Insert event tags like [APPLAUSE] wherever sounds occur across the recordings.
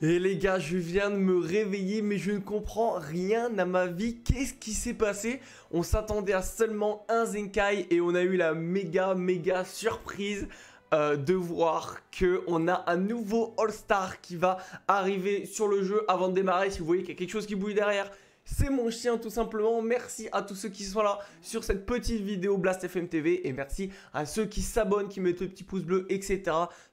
Et les gars, je viens de me réveiller, mais je ne comprends rien à ma vie. Qu'est-ce qui s'est passé On s'attendait à seulement un Zenkai et on a eu la méga, méga surprise euh, de voir qu'on a un nouveau All-Star qui va arriver sur le jeu avant de démarrer. Si vous voyez qu'il y a quelque chose qui bouille derrière, c'est mon chien tout simplement. Merci à tous ceux qui sont là sur cette petite vidéo Blast FM TV et merci à ceux qui s'abonnent, qui mettent le petit pouce bleu, etc.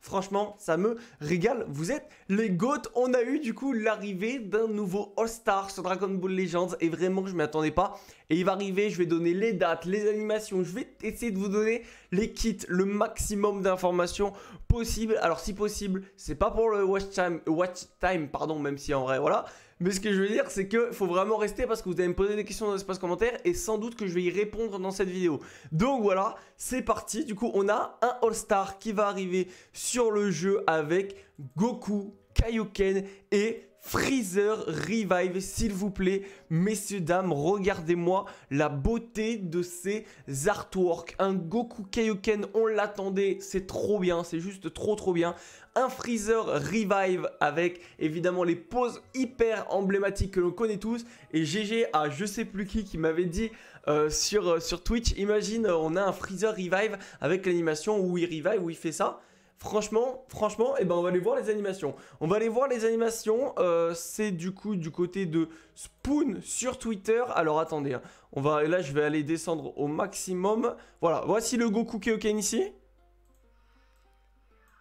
Franchement, ça me régale. Vous êtes les goats. On a eu du coup l'arrivée d'un nouveau All-Star sur Dragon Ball Legends et vraiment, je m'y attendais pas. Et il va arriver, je vais donner les dates, les animations, je vais essayer de vous donner les kits, le maximum d'informations possible Alors si possible, c'est pas pour le watch time, watch time pardon, même si en vrai, voilà. Mais ce que je veux dire, c'est qu'il faut vraiment rester parce que vous allez me poser des questions dans l'espace commentaire et sans doute que je vais y répondre dans cette vidéo. Donc voilà, c'est parti. Du coup, on a un All-Star qui va arriver sur le jeu avec Goku, Kaioken et Freezer Revive, s'il vous plaît. Messieurs, dames, regardez-moi la beauté de ces artworks. Un Goku Kaioken, on l'attendait, c'est trop bien, c'est juste trop trop bien. Un Freezer Revive avec évidemment les poses hyper emblématiques que l'on connaît tous. Et GG à je sais plus qui qui m'avait dit euh, sur, euh, sur Twitch, imagine on a un Freezer Revive avec l'animation où il revive, où il fait ça. Franchement, franchement, eh ben on va aller voir les animations. On va aller voir les animations. Euh, c'est du coup du côté de Spoon sur Twitter. Alors attendez, hein. on va là je vais aller descendre au maximum. Voilà, voici le Goku Koken ici.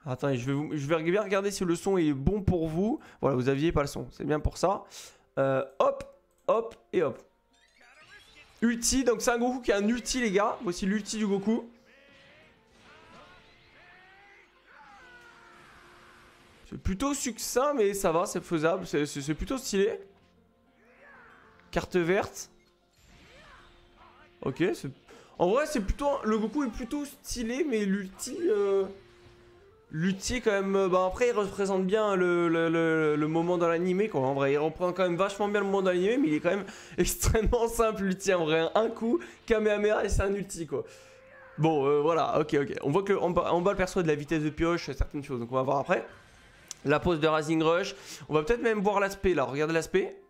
Attendez, je vais, je vais regarder si le son est bon pour vous. Voilà, vous aviez pas le son, c'est bien pour ça. Euh, hop, hop et hop. Ulti, donc c'est un Goku qui a un ulti les gars. Voici l'ulti du Goku. plutôt succinct, mais ça va, c'est faisable. C'est plutôt stylé. Carte verte. Ok, En vrai, c'est plutôt... Le Goku est plutôt stylé, mais l'ulti... Euh, l'ulti, quand même... Euh, bah, après, il représente bien le, moment dans l'animé, quoi. En vrai, il reprend quand même vachement bien le moment dans l'animé, mais il est quand même [LAUGHS] extrêmement simple, l'ulti. En vrai, un coup, Kamehameha, et c'est un ulti, quoi. Bon, euh, voilà, ok, ok. On voit que on bas, le perso de la vitesse de pioche, certaines choses, donc on va voir après. La pose de Rising Rush. On va peut-être même voir l'aspect là. Regardez l'aspect.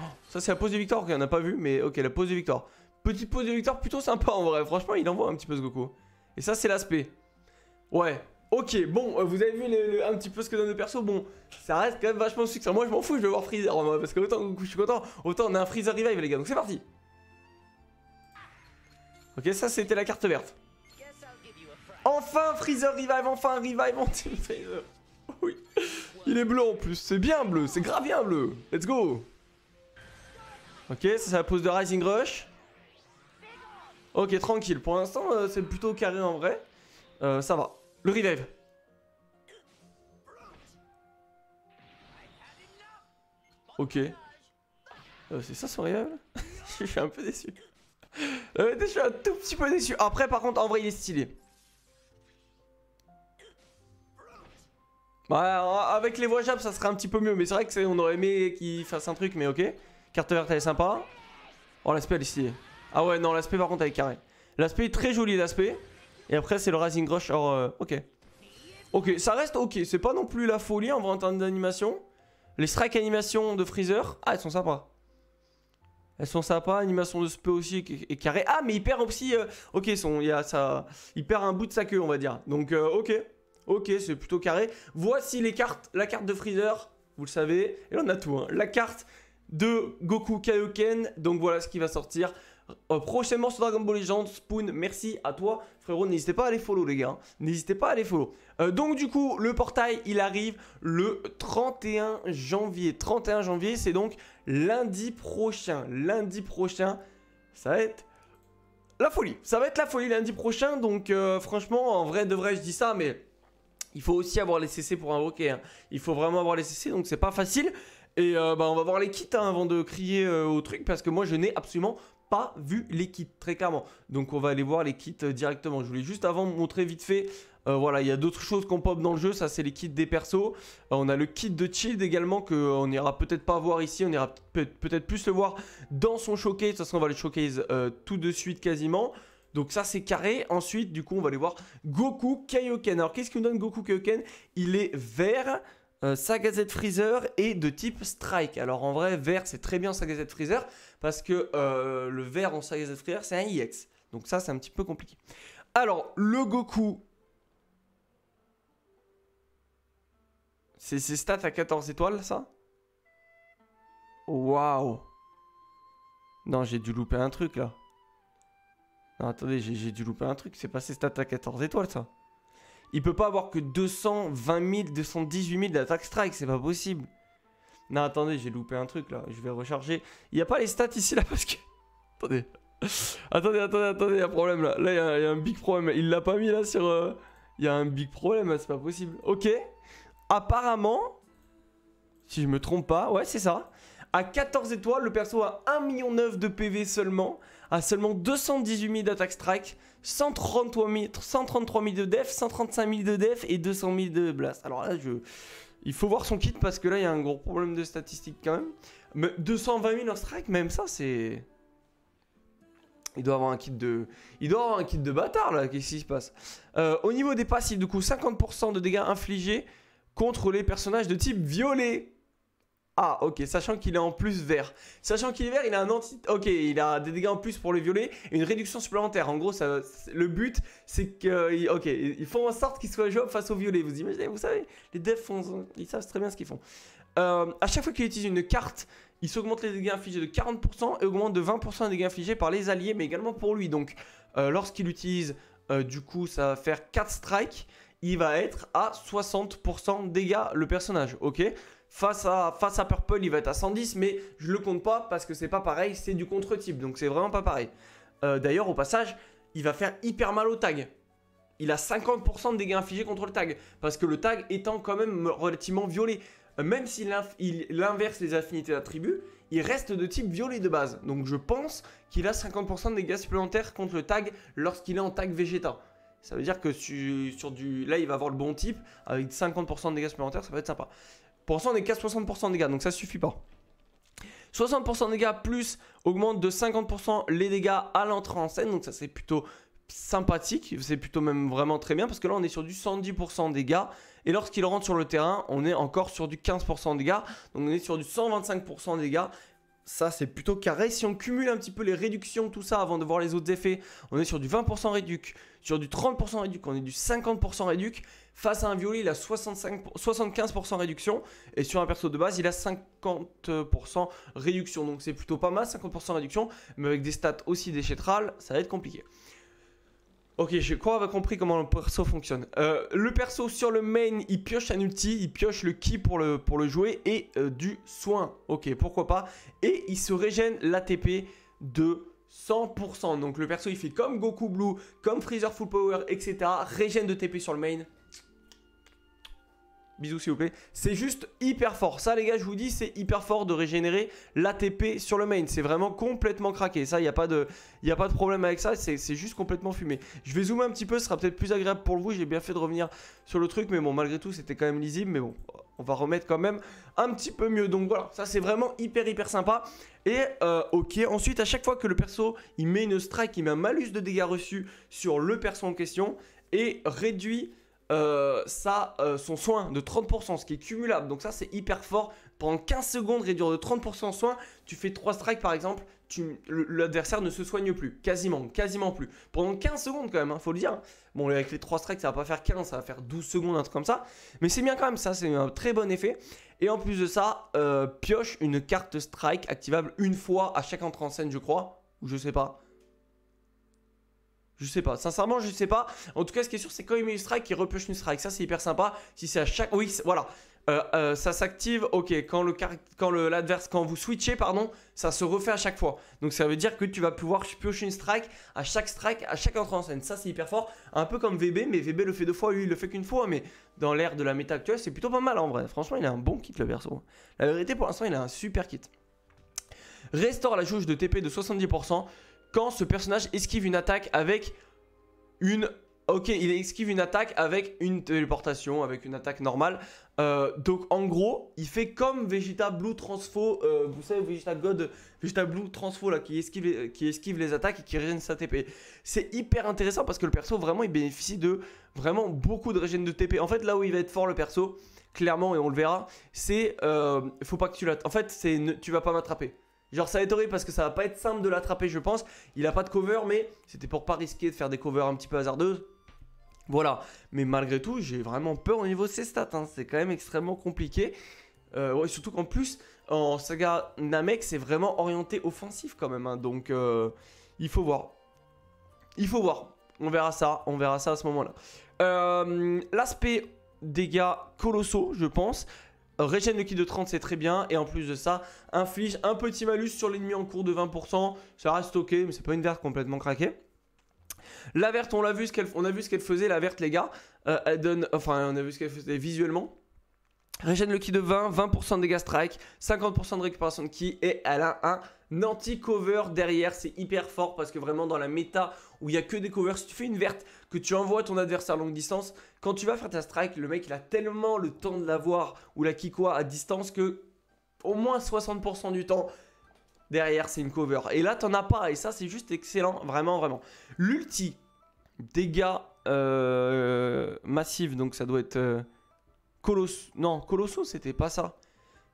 Oh, ça, c'est la pose de Victor. Ok, on n'a pas vu, mais ok, la pose de Victor. Petite pose de Victor plutôt sympa en vrai. Franchement, il envoie un petit peu ce Goku. Et ça, c'est l'aspect. Ouais. Ok, bon, euh, vous avez vu un petit peu ce que donne le perso. Bon, ça reste quand même vachement succinct. Moi, je m'en fous, je vais voir Freezer Parce que autant Goku, je suis content, autant on a un Freezer Revive, les gars. Donc, c'est parti. Ok, ça, c'était la carte verte. Enfin, Freezer Revive, enfin, Revive, team Freezer. [LAUGHS] oui. Il est bleu en plus. C'est bien bleu. C'est grave bien bleu. Let's go. Ok, ça c'est la pose de Rising Rush. Ok, tranquille. Pour l'instant, euh, c'est plutôt carré en vrai. Euh, ça va. Le revive. Ok. Euh, c'est ça son revive [LAUGHS] Je suis un peu déçu. je suis un tout petit peu déçu. Après, par contre, en vrai, il est stylé. Bah euh, avec les voyageables ça serait un petit peu mieux, mais c'est vrai que on aurait aimé qu'il fasse un truc, mais ok. Carte verte, elle est sympa. Oh, l'aspect, elle est stylée. Ah ouais, non, l'aspect, par contre, elle est carrée. L'aspect est très joli, l'aspect. Et après, c'est le Rising Rush, alors, euh, ok. Ok, ça reste ok, c'est pas non plus la folie en entendre termes d'animation. Les strike animations de Freezer, ah, elles sont sympas. Elles sont sympas, animation de spé aussi et carré. Ah, mais il perd aussi, euh, ok, il, a ça, il perd un bout de sa queue, on va dire. Donc, ok. Ok, c'est plutôt carré. Voici les cartes. La carte de Freezer, vous le savez. Et on a tout. Hein. La carte de Goku Kaioken. Donc voilà ce qui va sortir euh, prochainement sur Dragon Ball Legends. Spoon, merci à toi, frérot. N'hésitez pas à les follow, les gars. Hein. N'hésitez pas à les follow. Euh, donc du coup, le portail, il arrive le 31 janvier. 31 janvier, c'est donc lundi prochain. Lundi prochain, ça va être la folie. Ça va être la folie lundi prochain. Donc euh, franchement, en vrai de vrai, je dis ça, mais il faut aussi avoir les CC pour invoquer. Hein. Il faut vraiment avoir les CC, donc c'est pas facile. Et euh, bah, on va voir les kits hein, avant de crier euh, au truc, parce que moi je n'ai absolument pas vu les kits, très clairement. Donc on va aller voir les kits euh, directement. Je voulais juste avant montrer vite fait. voilà, il y a d'autres choses qu'on pop dans le jeu, ça c'est les kits des persos. on a le kit de Child également, qu'on ira peut-être pas voir ici, on ira peut-être plus le voir dans son showcase. De toute on va le showcase tout de suite quasiment. Donc ça c'est carré. Ensuite, du coup, on va aller voir Goku Kaioken. Alors qu'est-ce qu'il nous donne Goku Kaioken Il est vert. Euh, sa gazette freezer et de type strike. Alors en vrai, vert c'est très bien sa gazette freezer parce que euh, le vert en sa gazette freezer c'est un IX. Donc ça c'est un petit peu compliqué. Alors le Goku. C'est ses stats à 14 étoiles ça Waouh Non j'ai dû louper un truc là attendez, j'ai dû louper un truc. C'est pas ses stats à 14 étoiles, ça. Il peut pas avoir que 220 000, 218 000 d'attaque strike. C'est pas possible. Non, attendez, j'ai loupé un truc, là. Je vais recharger. Il n'y a pas les stats ici, là, [LAUGHS] parce que... Attendez. attendez, attendez, attendez, il y a un problème, là. Là, il y, a un big problème. Il l'a pas mis, là, sur... Il euh, y a un big problème, là. C'est pas possible. Ok. Apparemment... Si je me trompe pas. Ouais, c'est ça. À 14 étoiles, le perso a 1,9 million de PV seulement. A seulement 218 000 d'attaque strike, 133 000, de def, 135 000 de def et 200 000 de blast. Alors là, je... il faut voir son kit parce que là, il y a un gros problème de statistiques quand même. Mais 220 000 en strike, même ça, c'est... Il doit avoir un kit de, il doit avoir un kit de bâtard là. Qu'est-ce qui se passe euh, Au niveau des passifs, du coup, 50% de dégâts infligés contre les personnages de type violet. Ah ok, sachant qu'il est en plus vert. Sachant qu'il est vert, il a un anti... Ok, il a des dégâts en plus pour le violet et une réduction supplémentaire. En gros, ça, le but, c'est que... Ok, ils font en sorte qu'il soit jouable face au violet. Vous imaginez, vous savez, les devs Ils savent très bien ce qu'ils font. Euh, à chaque fois qu'il utilise une carte, il s'augmente les dégâts infligés de 40% et augmente de 20% les dégâts infligés par les alliés, mais également pour lui. Donc, euh, lorsqu'il utilise, euh, du coup, ça va faire 4 strikes, il va être à 60% dégâts le personnage, ok Face à, face à Purple, il va être à 110, mais je le compte pas parce que c'est pas pareil, c'est du contre-type, donc c'est vraiment pas pareil. Euh, d'ailleurs, au passage, il va faire hyper mal au tag. Il a 50% de dégâts infligés contre le tag, parce que le tag étant quand même relativement violet. Euh, même s'il il inverse les affinités d'attribut il reste de type violet de base. Donc je pense qu'il a 50% de dégâts supplémentaires contre le tag lorsqu'il est en tag végétal Ça veut dire que du. Là, il va avoir le bon type. Avec 50% de dégâts supplémentaires, ça va être sympa. Pour l'instant, on est qu'à 60% de dégâts, donc ça suffit pas. 60% de dégâts plus augmente de 50% les dégâts à l'entrée en scène, donc ça c'est plutôt sympathique, c'est plutôt même vraiment très bien parce que là on est sur du 110% de dégâts et lorsqu'il rentre sur le terrain on est encore sur du 15% de dégâts donc on est sur du 125% de dégâts ça c'est plutôt carré. Si on cumule un petit peu les réductions, tout ça, avant de voir les autres effets, on est sur du 20% réduc, sur du 30% réduc, on est du 50% réduc. Face à un violet, il a 75% réduction. Et sur un perso de base, il a 50% réduction. Donc c'est plutôt pas mal, 50% réduction. Mais avec des stats aussi déchétrales, ça va être compliqué. Ok, je crois avoir compris comment le perso fonctionne. Euh, le perso sur le main, il pioche un ulti il pioche le ki pour le, pour le jouer et euh, du soin. Ok, pourquoi pas. Et il se régène l'ATP de 100%. Donc le perso, il fait comme Goku Blue, comme Freezer Full Power, etc. Régène de TP sur le main Bisous s'il vous plaît. C'est juste hyper fort. Ça les gars, je vous dis, c'est hyper fort de régénérer l'ATP sur le main. C'est vraiment complètement craqué. Ça, il n'y a, pas de, a pas de problème avec ça. C'est juste complètement fumé. Je vais zoomer un petit peu, ce sera peut-être plus agréable pour vous. J'ai bien fait de revenir sur le truc. Mais bon, malgré tout, c'était quand même lisible. Mais bon, on va remettre quand même un petit peu mieux. Donc voilà, ça c'est vraiment hyper hyper sympa. Et euh, ok, ensuite à chaque fois que le perso il met une strike, il met un malus de dégâts reçus sur le perso en question et réduit euh, ça, euh, son soin de 30%, ce qui est cumulable. Donc ça, c'est hyper fort. Pendant 15 secondes, réduire de 30% soin, tu fais 3 strikes par exemple, l'adversaire ne se soigne plus, quasiment, quasiment plus. Pendant 15 secondes quand même, hein, faut le dire. Bon, avec les 3 strikes, ça va pas faire 15, ça va faire 12 secondes, un truc comme ça. Mais c'est bien quand même, ça, c'est un très bon effet. Et en plus de ça, euh, pioche une carte strike activable une fois à chaque entrée en scène, je crois, ou je sais pas. Je sais pas. Sincèrement, je sais pas. En tout cas, ce qui est sûr, c'est quand il met une strike, il repioche une strike. Ça, c'est hyper sympa. Si c'est à chaque. Oui, voilà. Euh, euh, ça s'active, ok, quand le quand l'adverse, quand vous switchez, pardon, ça se refait à chaque fois. Donc ça veut dire que tu vas pouvoir piocher une strike à chaque strike, à chaque entrée en scène. Ça c'est hyper fort, un peu comme VB, mais VB le fait deux fois, lui il le fait qu'une fois, mais dans l'ère de la méta actuelle, c'est plutôt pas mal en vrai. Franchement, il a un bon kit le perso. La vérité, pour l'instant, il a un super kit. Restaure la jauge de TP de 70% quand ce personnage esquive une attaque avec une... Ok, il esquive une attaque avec une téléportation, avec une attaque normale. Euh, donc en gros, il fait comme Vegeta Blue Transfo, euh, vous savez Vegeta God, Vegeta Blue Transfo là, qui esquive, qui esquive les attaques et qui régène sa TP. C'est hyper intéressant parce que le perso vraiment il bénéficie de vraiment beaucoup de régène de TP. En fait là où il va être fort le perso, clairement et on le verra, c'est euh, faut pas que tu l'attrapes. En fait c'est tu vas pas m'attraper. Genre ça va être horrible parce que ça va pas être simple de l'attraper je pense. Il a pas de cover mais c'était pour pas risquer de faire des covers un petit peu hasardeuses. Voilà, mais malgré tout j'ai vraiment peur au niveau de ses stats, hein. c'est quand même extrêmement compliqué. Euh, surtout qu'en plus en saga Namek c'est vraiment orienté offensif quand même, hein. donc euh, il faut voir. Il faut voir, on verra ça, on verra ça à ce moment-là. Euh, l'aspect dégâts colossaux je pense. Régène le kit de 30, c'est très bien. Et en plus de ça, inflige un petit malus sur l'ennemi en cours de 20%. Ça reste ok, mais c'est pas une verte complètement craquée. La verte, on l'a vu ce qu'elle, on a vu ce qu'elle faisait, la verte, les gars. Euh, elle donne, enfin, on a vu ce qu'elle faisait visuellement. Régène le ki de 20, 20% de dégâts strike, 50% de récupération de ki et elle a un anti-cover derrière. C'est hyper fort parce que vraiment dans la méta où il n'y a que des covers, si tu fais une verte que tu envoies ton adversaire à longue distance, quand tu vas faire ta strike, le mec il a tellement le temps de l'avoir ou la kikoa à distance que au moins 60% du temps derrière c'est une cover. Et là t'en as pas et ça c'est juste excellent, vraiment vraiment. L'ulti, dégâts euh, massifs donc ça doit être... Euh, Colosso. Non, Colosso, c'était pas ça.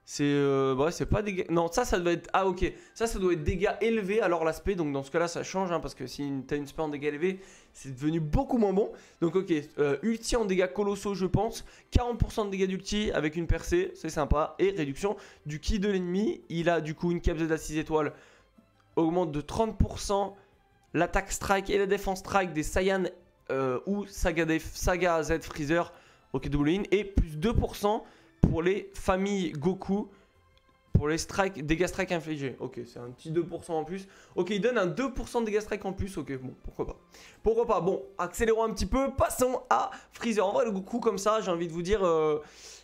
C'est euh, bah ouais, c'est pas dégâts. Non, ça, ça doit être. Ah, ok. Ça, ça doit être dégâts élevés. Alors, l'aspect, donc dans ce cas-là, ça change. Hein, parce que si t'as une spé en dégâts élevés, c'est devenu beaucoup moins bon. Donc, ok. Euh, ulti en dégâts colossaux, je pense. 40% de dégâts d'ulti avec une percée. C'est sympa. Et réduction du ki de l'ennemi. Il a du coup une capsule à 6 étoiles. Augmente de 30% l'attaque strike et la défense strike des Saiyan euh, ou Saga, Saga Z Freezer. Ok, double In Et plus 2% pour les familles Goku. Pour les strikes, dégâts strike infligés. Ok, c'est un petit 2% en plus. Ok, il donne un 2% de dégâts strike en plus. Ok, bon, pourquoi pas. Pourquoi pas Bon, accélérons un petit peu. Passons à Freezer. En vrai, le Goku comme ça, j'ai envie de vous dire... Euh,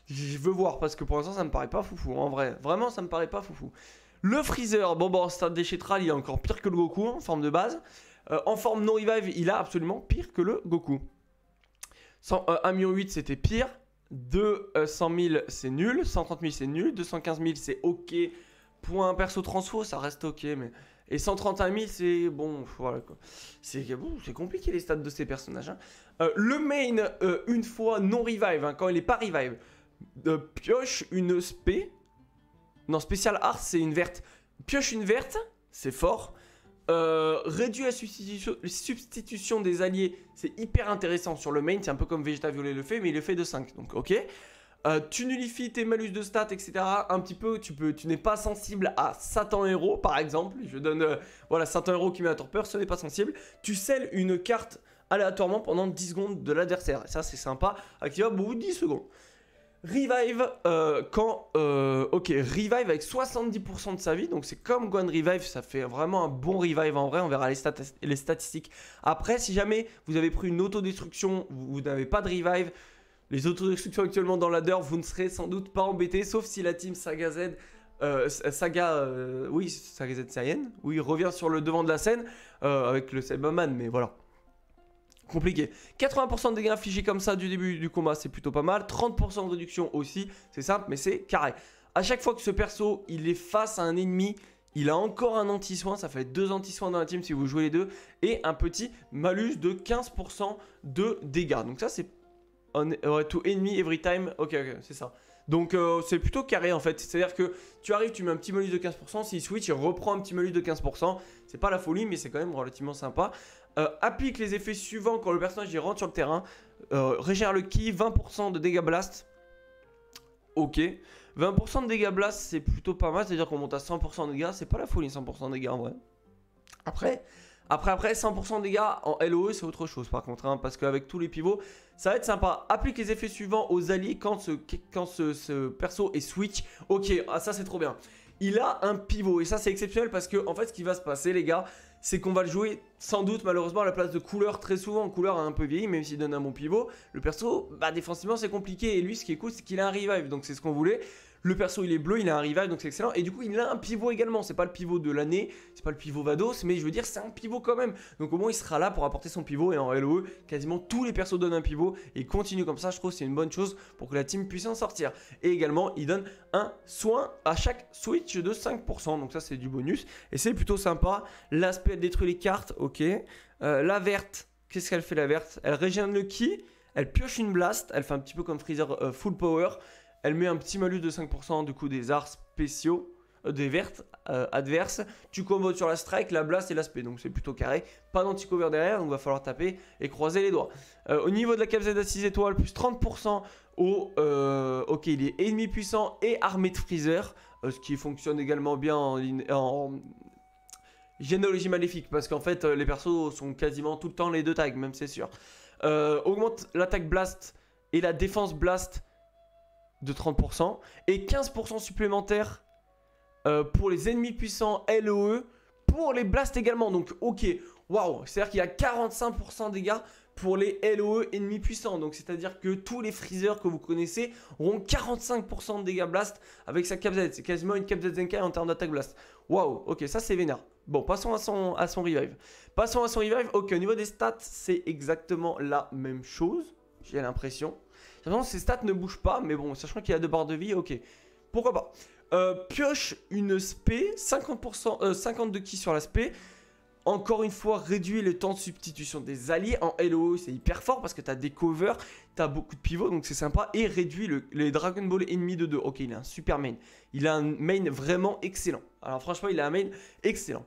je veux voir parce que pour l'instant, ça me paraît pas foufou. En vrai, vraiment, ça me paraît pas foufou. Le Freezer, bon, bon, stade déchetral, il est encore pire que le Goku hein, en forme de base. Euh, en forme non revive, il a absolument pire que le Goku. 1,8 euh, million, c'était pire. 200 000, euh, c'est nul. 130 000, c'est nul. 215 000, c'est OK. Pour un perso transfo, ça reste OK, mais... Et 131 000, c'est bon, voilà C'est compliqué les stats de ces personnages. Hein. Euh, le main, une fois non revive, hein, quand il n'est pas revive, pioche une spé. Non, spécial art, c'est une verte. Pioche une verte, c'est fort. Euh, réduit la substitution, des alliés, c'est hyper intéressant sur le main, c'est un peu comme Vegeta Violet le fait, mais il le fait de 5, donc ok. Euh, tu nullifies tes malus de stats, etc. Un petit peu, tu peux, tu n'es pas sensible à Satan Héros, par exemple. Je donne, euh, voilà, Satan Héros qui met la torpeur, ce n'est pas sensible. Tu scelles une carte aléatoirement pendant 10 secondes de l'adversaire. Ça, c'est sympa, activable au bout de 10 secondes. Revive, euh, quand. Euh, ok, Revive avec 70% de sa vie, donc c'est comme one Revive, ça fait vraiment un bon revive en vrai, on verra les, statistiques. Après, si jamais vous avez pris une autodestruction, vous, n'avez pas de revive, les autodestructions actuellement dans ladder, vous ne serez sans doute pas embêté, sauf si la team Saga Z. Euh, saga, oui, Saga Z Saiyan, oui, revient sur le devant de la scène avec le Cyberman mais voilà. Compliqué. 80% de dégâts infligés comme ça du début du combat, c'est plutôt pas mal. 30% de réduction aussi, c'est simple, mais c'est carré. À chaque fois que ce perso, il est face à un ennemi, il a encore un anti-soin, ça fait deux anti-soins dans la team si vous jouez les deux, et un petit malus de 15% de dégâts. Donc ça c'est on, to every time, ok ok c'est ça. Donc euh, c'est plutôt carré en fait, c'est-à-dire que tu arrives, tu mets un petit malus de 15%, s'il switch, il reprend un petit malus de 15%, c'est pas la folie mais c'est quand même relativement sympa. Euh, applique les effets suivants quand le personnage y rentre sur le terrain. Euh, le ki, 20% de dégâts blast. Ok. 20% de dégâts blast, c'est plutôt pas mal. C'est-à-dire qu'on monte à 100% de dégâts. C'est pas la folie, 100% de dégâts en vrai. Après, après, après, 100% de dégâts en LOE, c'est autre chose par contre, hein, parce qu'avec tous les pivots, ça va être sympa. Applique les effets suivants aux alliés quand ce, quand ce, perso est switch. Ok, ah, ça c'est trop bien. Il a un pivot, et ça c'est exceptionnel parce que, en fait, ce qui va se passer, les gars, c'est qu'on va le jouer sans doute malheureusement à la place de couleur très souvent. Couleur a un peu vieilli, même s'il donne un bon pivot. Le perso, bah défensivement c'est compliqué. Et lui, ce qui est cool, c'est qu'il a un revive, donc c'est ce qu'on voulait. Le perso il est bleu, il a un rival, donc c'est excellent. Et du coup il a un pivot également. C'est pas le pivot de l'année, c'est pas le pivot Vados, mais je veux dire c'est un pivot quand même. Donc au moins il sera là pour apporter son pivot et en LOE quasiment tous les persos donnent un pivot et continue comme ça. Je trouve c'est une bonne chose pour que la team puisse en sortir. Et également il donne un soin à chaque switch de 5%. Donc ça c'est du bonus et c'est plutôt sympa. L'aspect à détruit les cartes, ok. Euh, la verte, qu'est-ce qu'elle fait la verte Elle régène le ki, elle pioche une blast, elle fait un petit peu comme Freezer euh, full power, elle met un petit malus de 5% du coup des arts spéciaux, euh, des vertes euh, adverses. Tu combats sur la strike, la blast et l'aspect. Donc c'est plutôt carré. Pas d'anti-cover derrière, donc va falloir taper et croiser les doigts. Euh, au niveau de la capsule à 6 étoiles, plus 30% au. ok, il est ennemi puissant et armé de freezer. ce qui fonctionne également bien en, généalogie maléfique parce qu'en fait les persos sont quasiment tout le temps les deux tags même c'est sûr augmente l'attaque blast et la défense blast de 30% et 15% supplémentaires euh, pour les ennemis puissants LOE, e, pour les blasts également. Donc ok, waouh, c'est-à-dire qu'il y a 45% de dégâts pour les LOE e ennemis puissants. Donc c'est-à-dire que tous les freezers que vous connaissez auront 45% de dégâts blast avec sa cap Z. C'est quasiment une cap Z en termes d'attaque blast. Waouh, ok, ça c'est vénère. Bon, passons à son, à son revive. Passons à son revive. Ok, au niveau des stats, c'est exactement la même chose, j'ai l'impression. Sachant ses stats ne bougent pas, mais bon, sachant qu'il a deux barres de vie, ok. Pourquoi pas euh, Pioche une spé, 50%, de ki sur la spé. Encore une fois, réduit le temps de substitution des alliés. En LO. E, c'est hyper fort parce que t'as des covers, t'as beaucoup de pivots, donc c'est sympa. Et réduit les Dragon Ball ennemis de 2. Ok, il a un super main. Il a un main vraiment excellent. Alors franchement, il a un main excellent.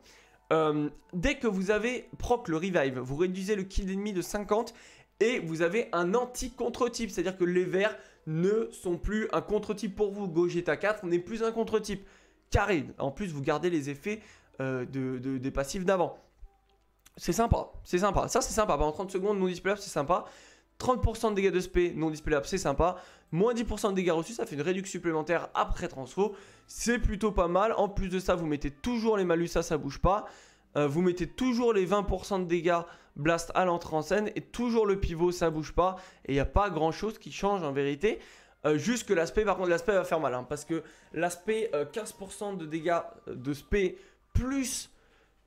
Euh, dès que vous avez proc le revive, vous réduisez le kill d'ennemi de 50 et vous avez un anti-contre-type, c'est-à-dire que les verts ne sont plus un contre-type pour vous. Gogeta 4 n'est plus un contre-type. Carré, en plus vous gardez les effets euh, des passifs d'avant. C'est sympa, c'est sympa. Ça c'est sympa, pendant 30 secondes non displayable c'est sympa. 30% de dégâts de SP, non displayable c'est sympa. Moins 10% de dégâts reçus, ça fait une réduction supplémentaire après transfo. C'est plutôt pas mal. En plus de ça, vous mettez toujours les malus, ça, ça bouge pas. Euh, vous mettez toujours les 20% de dégâts blast à l'entrée en scène et toujours le pivot, ça bouge pas. Et il n'y a pas grand chose qui change en vérité. Euh, juste que l'aspect, par contre, l'aspect va faire mal. Hein, parce que l'aspect 15% euh, de dégâts de spé plus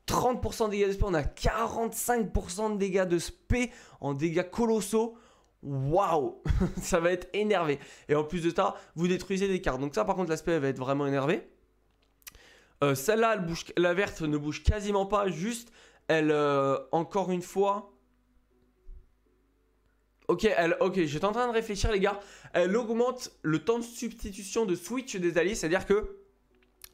30% de dégâts de spé, on a 45% de dégâts de spé en dégâts colossaux. Waouh [LAUGHS] Ça va être énervé. Et en plus de ça, vous détruisez des cartes. Donc ça, par contre, l'aspect va être vraiment énervé. Euh, celle-là, la verte ne bouge quasiment pas, juste, elle, euh, encore une fois... Ok, ok, j'étais en train de réfléchir les gars. Elle augmente le temps de substitution de switch des alliés, c'est-à-dire que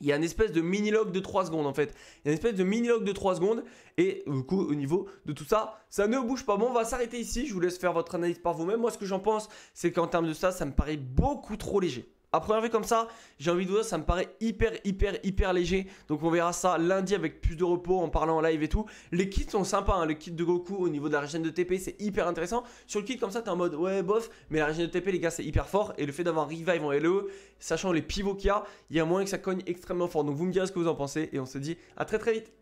il y a une espèce de mini-log de 3 secondes en fait. Il y a une espèce de mini-log de 3 secondes. Et du euh, coup, au niveau de tout ça, ça ne bouge pas. Bon, on va s'arrêter ici. Je vous laisse faire votre analyse par vous-même. Moi, ce que j'en pense, c'est qu'en termes de ça, ça me paraît beaucoup trop léger à première vue comme ça, j'ai envie de vous dire, ça me paraît hyper, hyper, hyper léger. Donc on verra ça lundi avec plus de repos en parlant en live et tout. Les kits sont sympas, hein. le kit de Goku au niveau de la régène de TP, c'est hyper intéressant. Sur le kit comme ça, t'es en mode ouais, bof, mais la régène de TP, les gars, c'est hyper fort. Et le fait d'avoir revive en LE, sachant les pivots qu'il y a, il y a moyen que ça cogne extrêmement fort. Donc vous me direz ce que vous en pensez et on se dit à très très vite.